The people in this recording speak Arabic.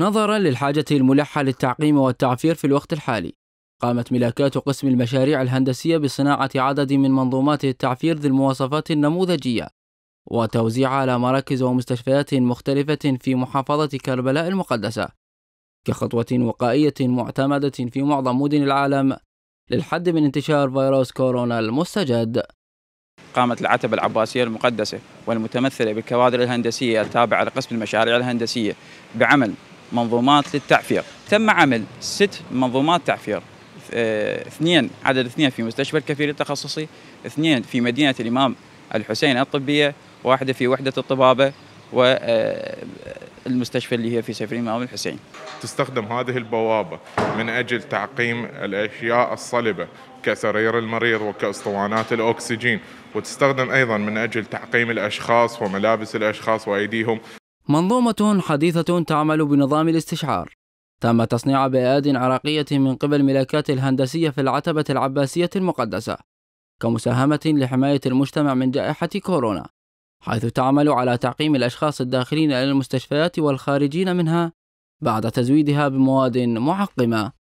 نظرا للحاجة الملحة للتعقيم والتعفير في الوقت الحالي قامت ملاكات قسم المشاريع الهندسية بصناعة عدد من منظومات التعفير ذي المواصفات النموذجية وتوزيعها على مراكز ومستشفيات مختلفة في محافظة كربلاء المقدسة كخطوة وقائية معتمدة في معظم مدن العالم للحد من انتشار فيروس كورونا المستجد قامت العتبة العباسية المقدسة والمتمثلة بالكوادر الهندسية التابعة لقسم المشاريع الهندسية بعمل منظومات للتعفير تم عمل ست منظومات تعفير آه، اثنين عدد اثنين في مستشفى الكفير التخصصي اثنين في مدينة الإمام الحسين الطبية واحدة في وحدة الطبابة والمستشفى آه، اللي هي في سيف الإمام الحسين تستخدم هذه البوابة من أجل تعقيم الأشياء الصلبة كسرير المريض وكأسطوانات الأكسجين وتستخدم أيضا من أجل تعقيم الأشخاص وملابس الأشخاص وأيديهم منظومة حديثة تعمل بنظام الاستشعار تم تصنيع بأياد عراقية من قبل ملاكات الهندسية في العتبة العباسية المقدسة كمساهمة لحماية المجتمع من جائحة كورونا حيث تعمل على تعقيم الأشخاص الداخلين إلى المستشفيات والخارجين منها بعد تزويدها بمواد معقمة